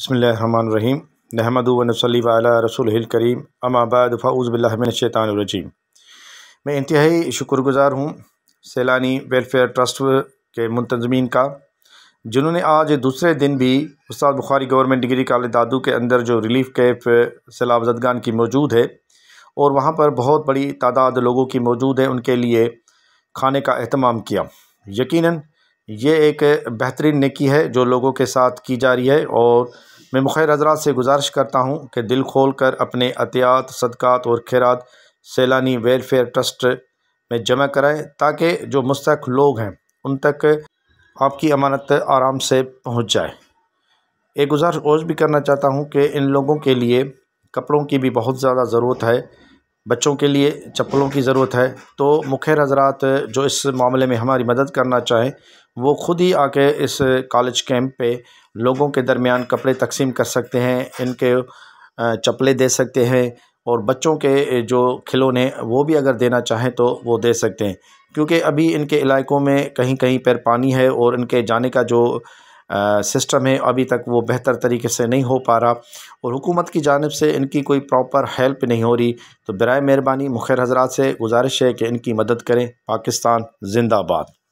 बसमीम नहमदनसली वाला रसूल करीम अमाबाद फ़ाउज़बिल्लाशैतानरजीम मैं इंतहाई शुक्रगुज़ार हूँ सैलानी वेलफेयर ट्रस्ट के मुंतजमीन का जिन्होंने आज दूसरे दिन भी उस्ताद Bukhari government degree college Dadu के अंदर जो रिलीफ़ कैप सैलाब जदगान की मौजूद है और वहाँ पर बहुत बड़ी तादाद लोगों की मौजूद है उनके लिए खाने का अहतमाम किया यकीनन ये एक बेहतरीन नेकी है जो लोगों के साथ की जा रही है और मैं मुखर हजरात से गुजारिश करता हूँ कि दिल खोल कर अपने अतियात सदक़ात और खैरात सैलानी वेलफेयर ट्रस्ट में जमा कराएँ ताकि जो मुस्तक लोग हैं उन तक आपकी अमानत आराम से पहुँच जाए एक गुजारिश और भी करना चाहता हूँ कि इन लोगों के लिए कपड़ों की भी बहुत ज़्यादा ज़रूरत है बच्चों के लिए चप्पलों की ज़रूरत है तो मुखर हजरात जो इस मामले में हमारी मदद करना चाहें वो ख़ुद ही आके इस कॉलेज कैंप पे लोगों के दरमियान कपड़े तकसीम कर सकते हैं इनके चप्पलें दे सकते हैं और बच्चों के जो खिलौने वो भी अगर देना चाहें तो वो दे सकते हैं क्योंकि अभी इनके इलाकों में कहीं कहीं पर पानी है और इनके जाने का जो सिस्टम है अभी तक वो बेहतर तरीके से नहीं हो पा रहा और हुकूमत की जानब से इनकी कोई प्रॉपर हेल्प नहीं हो रही तो बर मेहरबानी मुखर हजरात से गुजारिश है कि इनकी मदद करें पाकिस्तान जिंदाबाद